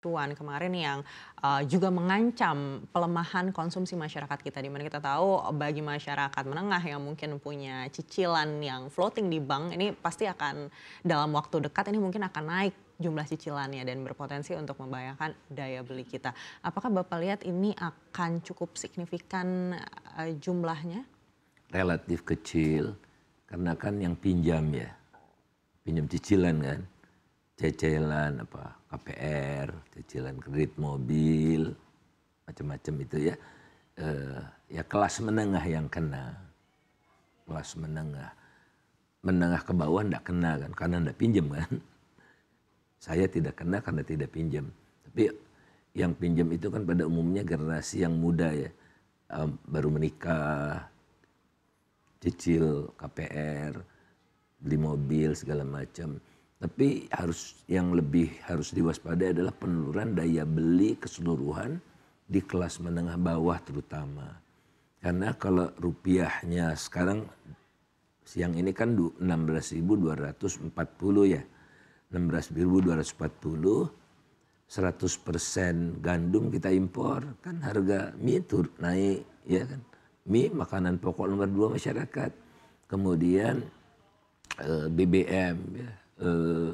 Tuan kemarin yang uh, juga mengancam pelemahan konsumsi masyarakat kita di mana kita tahu bagi masyarakat menengah yang mungkin punya cicilan yang floating di bank ini pasti akan dalam waktu dekat ini mungkin akan naik jumlah cicilannya dan berpotensi untuk membahayakan daya beli kita. Apakah Bapak lihat ini akan cukup signifikan uh, jumlahnya? Relatif kecil karena kan yang pinjam ya. Pinjam cicilan kan. cicilan apa KPR, cicilan kredit mobil, macam-macam itu ya. Eh, ya kelas menengah yang kena. Kelas menengah. Menengah ke bawah ndak kena kan, karena ndak pinjam kan. Saya tidak kena karena tidak pinjam. Tapi yang pinjam itu kan pada umumnya generasi yang muda ya. Um, baru menikah, cicil, KPR, beli mobil segala macam tapi harus yang lebih harus diwaspadai adalah penurunan daya beli keseluruhan di kelas menengah bawah terutama. Karena kalau rupiahnya sekarang siang ini kan 16.240 ya. 16.240 100% gandum kita impor kan harga mie tur naik ya kan mie makanan pokok nomor dua masyarakat kemudian eh, BBM ya Eh,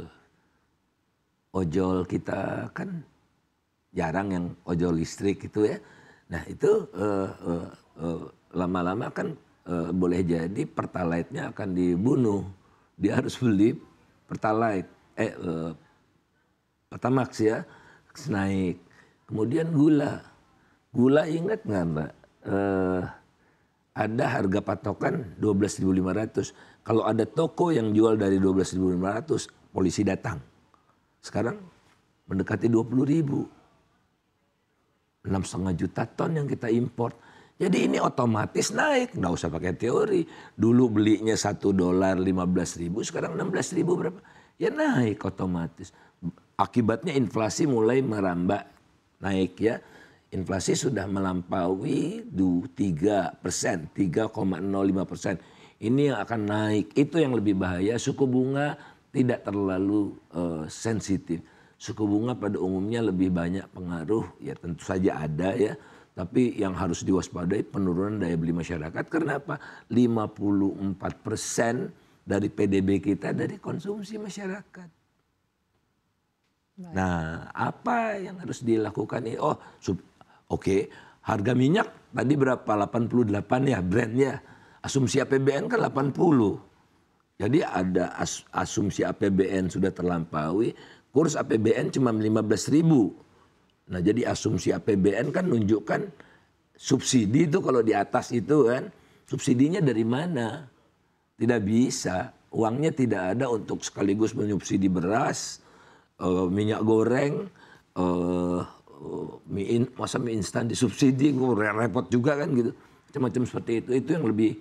ojol kita kan jarang yang ojol listrik gitu ya. Nah itu eh, eh, lama-lama kan boleh jadi pertalite-nya akan dibunuh. Dia harus beli pertalite, eh pertamax ya, naik. Kemudian gula. Gula ingat nggak mbak? Eh, ada harga patokan 12.500. Kalau ada toko yang jual dari 12.500, polisi datang. Sekarang mendekati 20.000. 6,5 juta ton yang kita import. Jadi ini otomatis naik, nggak usah pakai teori. Dulu belinya 1 dolar 15 ribu, sekarang 16 ribu berapa? Ya naik otomatis. Akibatnya inflasi mulai merambat naik ya inflasi sudah melampaui 3 persen, 3,05 persen. Ini yang akan naik. Itu yang lebih bahaya. Suku bunga tidak terlalu uh, sensitif. Suku bunga pada umumnya lebih banyak pengaruh, ya tentu saja ada ya. Tapi yang harus diwaspadai penurunan daya beli masyarakat. karena Kenapa? 54 persen dari PDB kita dari konsumsi masyarakat. Nah, apa yang harus dilakukan? Oh, Oke, harga minyak tadi berapa? 88 ya brandnya. Asumsi APBN kan 80. Jadi ada as asumsi APBN sudah terlampaui, kurs APBN cuma 15 ribu. Nah jadi asumsi APBN kan nunjukkan subsidi itu kalau di atas itu kan, subsidinya dari mana? Tidak bisa, uangnya tidak ada untuk sekaligus menyubsidi beras, uh, minyak goreng, uh, mie in, masa mie instan disubsidi gue repot juga kan gitu macam-macam seperti itu itu yang lebih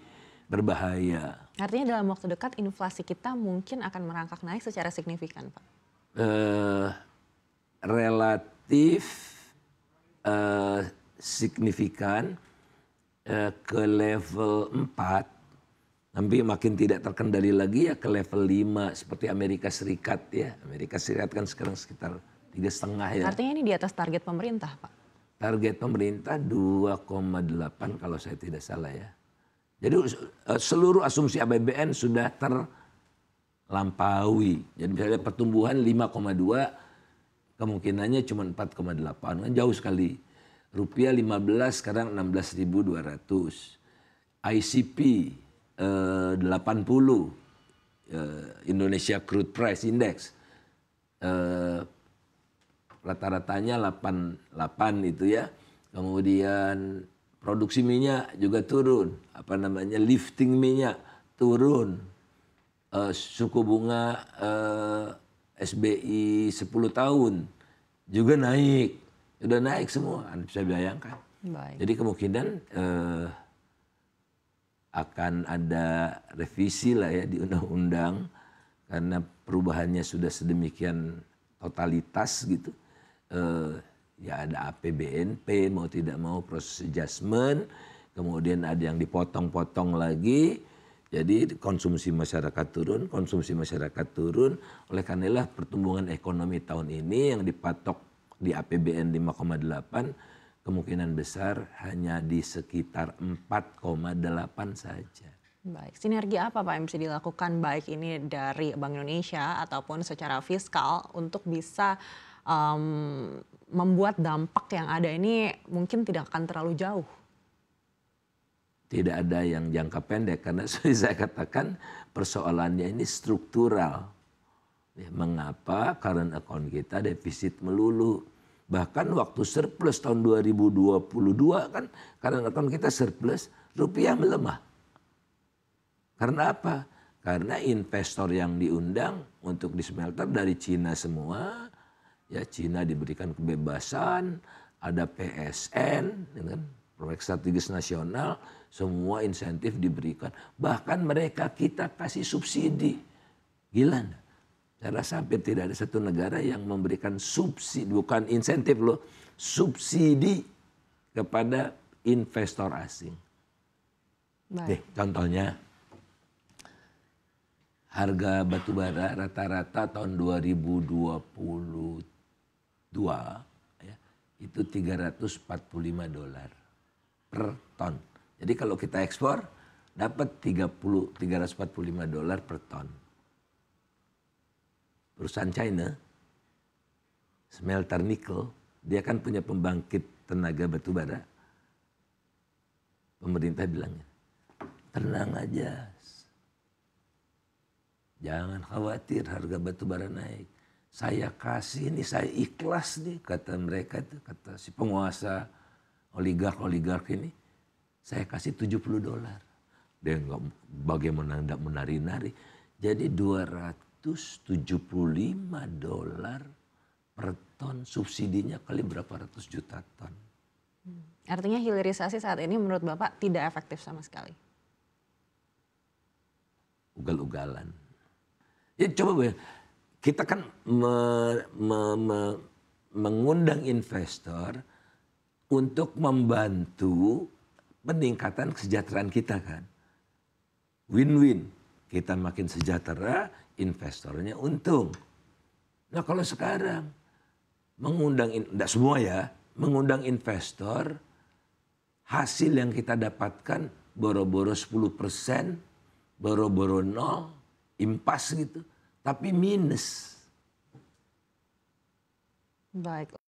berbahaya. Artinya dalam waktu dekat inflasi kita mungkin akan merangkak naik secara signifikan, Pak? Uh, relatif uh, signifikan uh, ke level 4, nanti makin tidak terkendali lagi ya ke level 5 seperti Amerika Serikat ya. Amerika Serikat kan sekarang sekitar tiga setengah ya. Artinya ini di atas target pemerintah, Pak? Target pemerintah 2,8 kalau saya tidak salah ya. Jadi eh, seluruh asumsi APBN sudah terlampaui. Jadi misalnya pertumbuhan 5,2 kemungkinannya cuma 4,8 kan jauh sekali. Rupiah 15 sekarang 16.200. ICP eh, 80 eh, Indonesia Crude Price Index eh, rata-ratanya delapan itu ya. Kemudian produksi minyak juga turun, apa namanya lifting minyak turun. E, suku bunga e, SBI 10 tahun juga naik. Sudah naik semua, Anda bisa bayangkan. Baik. Jadi kemungkinan eh, akan ada revisi lah ya di undang-undang karena perubahannya sudah sedemikian totalitas gitu eh, ya ada APBNP mau tidak mau proses adjustment kemudian ada yang dipotong-potong lagi jadi konsumsi masyarakat turun konsumsi masyarakat turun oleh karena pertumbuhan ekonomi tahun ini yang dipatok di APBN 5,8 kemungkinan besar hanya di sekitar 4,8 saja Baik, sinergi apa Pak yang bisa dilakukan baik ini dari Bank Indonesia ataupun secara fiskal untuk bisa um, membuat dampak yang ada ini mungkin tidak akan terlalu jauh. Tidak ada yang jangka pendek karena seperti saya katakan persoalannya ini struktural. Ya, mengapa current account kita defisit melulu? Bahkan waktu surplus tahun 2022 kan karena account kita surplus, rupiah melemah. Karena apa? Karena investor yang diundang untuk di smelter dari Cina semua, ya Cina diberikan kebebasan, ada PSN, ya kan? proyek strategis nasional, semua insentif diberikan. Bahkan mereka kita kasih subsidi. Gila enggak? Saya rasa hampir tidak ada satu negara yang memberikan subsidi, bukan insentif loh, subsidi kepada investor asing. Nih, contohnya harga batubara rata-rata tahun 2023 dua ya, itu 345 dolar per ton. Jadi kalau kita ekspor dapat 30 345 dolar per ton. Perusahaan China smelter nikel, dia kan punya pembangkit tenaga batu bara. Pemerintah bilangnya, tenang aja. Jangan khawatir harga batu bara naik saya kasih ini saya ikhlas nih kata mereka itu kata si penguasa oligark-oligark ini saya kasih 70 dolar dia nggak bagaimana tidak menari-nari jadi 275 dolar per ton subsidinya kali berapa ratus juta ton hmm. artinya hilirisasi saat ini menurut bapak tidak efektif sama sekali ugal-ugalan ya coba gue kita kan me, me, me, mengundang investor untuk membantu peningkatan kesejahteraan kita kan. Win-win. Kita makin sejahtera, investornya untung. Nah kalau sekarang mengundang, tidak semua ya, mengundang investor, hasil yang kita dapatkan boro-boro 10 persen, boro-boro nol, impas gitu tapi minus Baik.